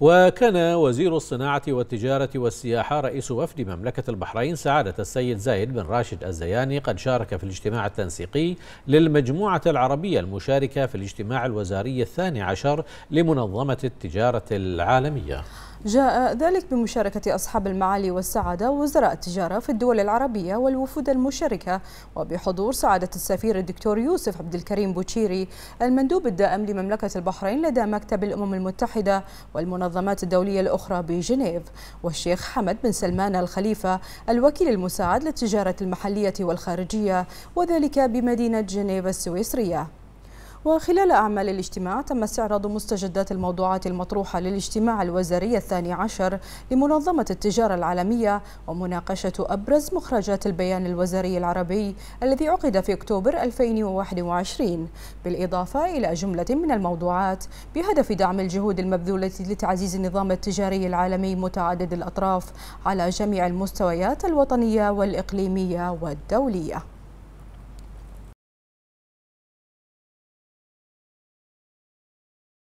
وكان وزير الصناعة والتجارة والسياحة رئيس وفد مملكة البحرين سعادة السيد زايد بن راشد الزياني قد شارك في الاجتماع التنسيقي للمجموعة العربية المشاركة في الاجتماع الوزاري الثاني عشر لمنظمة التجارة العالمية جاء ذلك بمشاركة أصحاب المعالي والسعادة وزراء التجارة في الدول العربية والوفود المشاركة وبحضور سعادة السفير الدكتور يوسف عبد الكريم بوتشيري المندوب الدائم لمملكة البحرين لدى مكتب الأمم المتحدة والمنظمات الدولية الأخرى بجنيف والشيخ حمد بن سلمان الخليفة الوكيل المساعد للتجارة المحلية والخارجية وذلك بمدينة جنيف السويسرية وخلال أعمال الاجتماع تم استعراض مستجدات الموضوعات المطروحة للاجتماع الوزاري الثاني عشر لمنظمة التجارة العالمية ومناقشة أبرز مخرجات البيان الوزاري العربي الذي عقد في أكتوبر 2021 بالإضافة إلى جملة من الموضوعات بهدف دعم الجهود المبذولة لتعزيز النظام التجاري العالمي متعدد الأطراف على جميع المستويات الوطنية والإقليمية والدولية